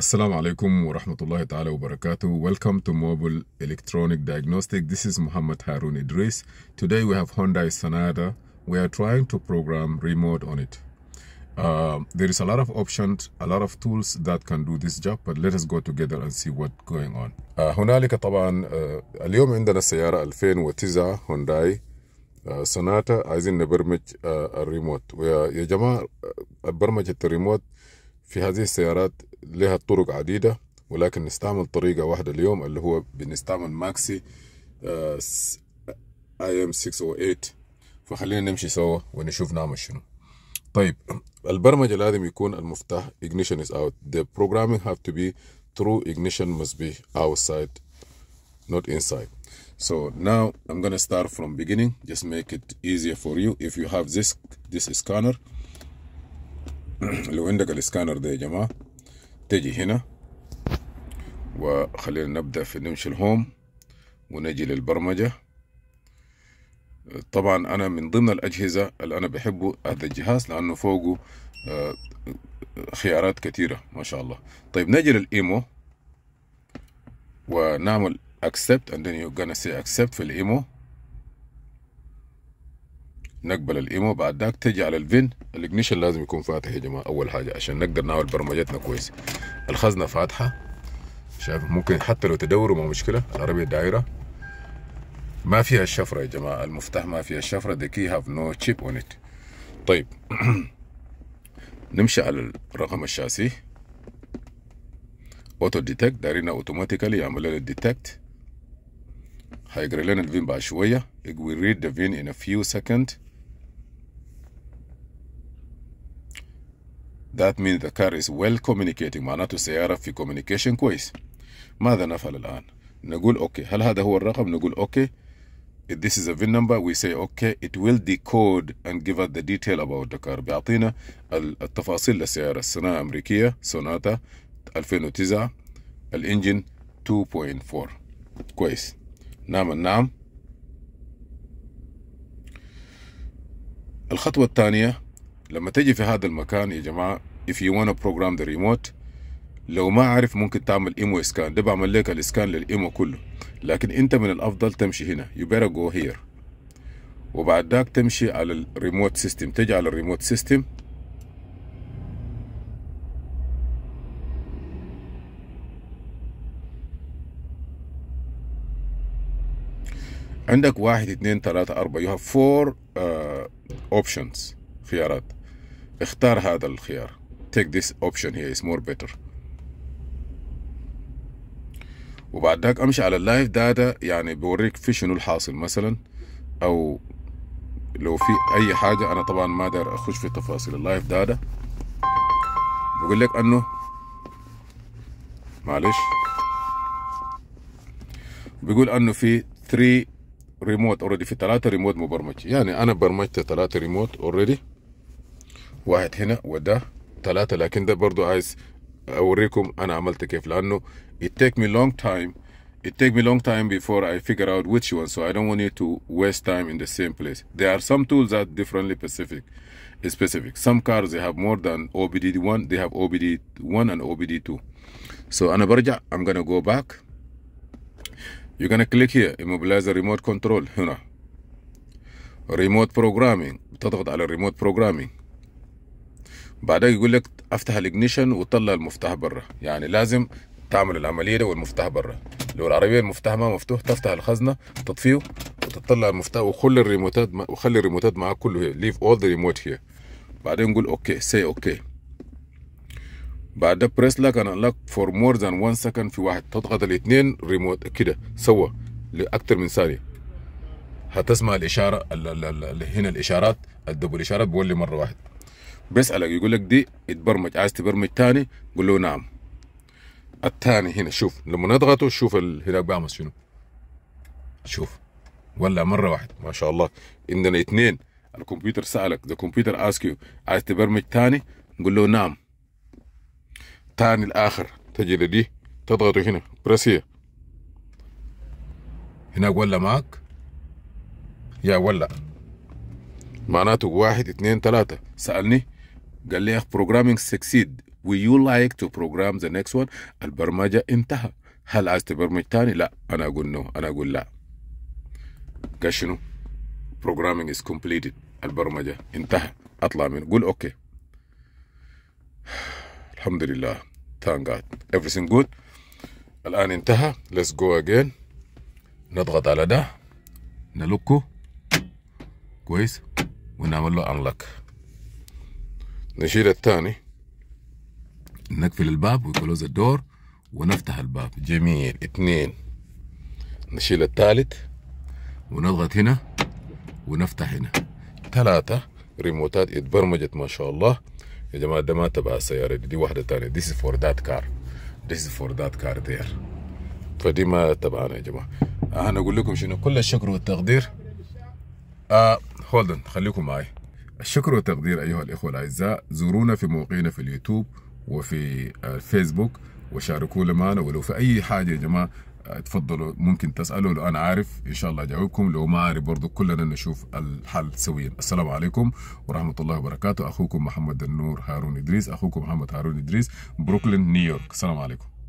Assalamu alaikum wa rahmatullahi ta'ala wa barakatuh. Welcome to Mobile Electronic Diagnostic. This is Muhammad Harun Idris. Today we have Honda Sanada. We are trying to program remote on it. Uh, there is a lot of options, a lot of tools that can do this job, but let us go together and see what's going on. Uh, هنالك طبعا uh, اليوم عندنا السيارة 2009 هونداي سوناتا عايزين نبرمج uh, الريموت ويا جماعة uh، برمجة الريموت في هذه السيارات لها طرق عديدة ولكن نستعمل طريقة واحدة اليوم اللي هو بنستعمل ماكسي اي ام 608 فخلينا نمشي سوا ونشوف نعمل شنو طيب البرمجة لازم يكون المفتاح ignition is out the programming have to be through ignition must be outside not inside so now I'm gonna start from beginning just make it easier for you if you have this this scanner لو عندك الاسكانر ده يا جماعه تجي هنا وخلينا نبدا في نمشي الهوم ونجي للبرمجه طبعا انا من ضمن الاجهزه اللي انا بحبه هذا الجهاز لانه فوقه آه، خيارات كثيره ما شاء الله طيب نجي للايمو ونعمل accept and then you're gonna say accept في الايمو نقبل الايمو بعد داك تجي على الفين الاجنيشن لازم يكون فاتح يا جماعه اول حاجه عشان نقدر نعمل برمجتنا كويس الخزنه فاتحه شايف ممكن حتى لو تدوروا ما مشكله العربيه دايره ما فيها الشفره يا جماعه المفتاح ما فيها الشفره the key have no chip on it طيب نمشي على رقم الشاسيه اوتو ديتكت دايرين اوتوماتيكالي يعمل لنا الديتكت هيجري لنا الفين بعد شويه it ريد read the ان in a few seconds That means the car is well communicating معناته السيارة في communication كويس ماذا نفعل الآن؟ نقول أوكي هل هذا هو الرقم؟ نقول أوكي If this is a VIN number we say okay it will decode and give us the detail about the car بيعطينا التفاصيل للسيارة الصناعة الأمريكية سوناتا 2009 الانجن 2.4 كويس نعم نعم الخطوة الثانية لما تجي في هذا المكان يا جماعه if you wanna program the remote لو ما عارف ممكن تعمل ايمو اسكان ده بعمل لك الاسكان للايمو كله لكن انت من الافضل تمشي هنا you better go here وبعد ذاك تمشي على الريموت سيستم تجي على الريموت سيستم عندك واحد اثنين ثلاثة أربعة you have four uh, options خيارات اختار هذا الخيار take this option here is more better وبعد ذاك امشي على اللايف داتا يعني بوريك في شنو الحاصل مثلا او لو في اي حاجه انا طبعا ما داير اخش في تفاصيل اللايف داتا بقول لك انه معلش بيقول انه في 3 ريموت اوريدي في ثلاثه ريموت مبرمج يعني انا برمجت ثلاثه ريموت اوريدي واحد هنا وده ثلاثة لكن ده برضو عايز اوريكم انا عملت كيف لانه it take me long time it take me long time before I figure out which one so I don't want you to waste time in the same place there are some tools that differently specific specific some cars they have more than OBD1 they have OBD1 and OBD2 so انا برجع I'm gonna go back you're gonna click here immobilizer remote control هنا remote programming تضغط على remote programming بعدها يقول لك افتح الاجنيشن وطلع المفتاح برا يعني لازم تعمل العمليه ده والمفتاح برا لو العربيه المفتاح ما مفتوح تفتح الخزنه تطفيه وتطلع المفتاح وخلي الريموتات وخلي الريموتات معاك كله ليف اول ذا ريموت هي بعدين نقول اوكي سي اوكي بعدها بريس لك انا لك فور مور ذان 1 سكند في واحد تضغط الاثنين ريموت كده سوا لاكثر من ثانيه هتسمع الاشاره اللي هنا الاشارات الدبل اشارات بولي مره واحده بيسالك يقول لك دي اتبرمج عايز تبرمج ثاني قول له نعم الثاني هنا شوف لما نضغطه شوف هناك بيعمل شنو شوف ولا مره واحد ما شاء الله عندنا اثنين الكمبيوتر سالك ذا كمبيوتر اسك يو عايز تبرمج ثاني قول له نعم ثاني الاخر تجي لدي تضغطه هنا برس هي هناك ولا معك يا ولا معناته واحد اثنين ثلاثة سألني قال لي programming succeed will you like to program the next one البرمجة انتهى هل عايز تبرمج تاني لا أنا أقول نو أنا أقول لا قال شنو programming is completed البرمجة انتهى أطلع منه قول أوكي الحمد لله thank God everything good الآن انتهى let's go again نضغط على ده نلوكو كويس ونعمل له unlock نشيل الثاني نقفل الباب وكلوز الدور ونفتح الباب جميل اثنين نشيل الثالث ونضغط هنا ونفتح هنا ثلاثة ريموتات اتبرمجت ما شاء الله يا جماعة ده ما تبع السيارة دي, دي واحدة ثانيه this is for that car this is for that car there فدي ما تبعنا يا جماعة انا اقول لكم شنو كل الشكر والتقدير آه هولدن خليكم معي الشكر والتقدير أيها الإخوة الأعزاء زورونا في موقعنا في اليوتيوب وفي الفيسبوك وشاركونا معنا ولو في أي حاجة يا جماعة آه، تفضلوا ممكن تسألوا لو أنا عارف إن شاء الله أجاوبكم لو ما عارف برضو كلنا نشوف الحل سويا السلام عليكم ورحمة الله وبركاته أخوكم محمد النور هارون إدريس أخوكم محمد هارون إدريس بروكلين نيويورك السلام عليكم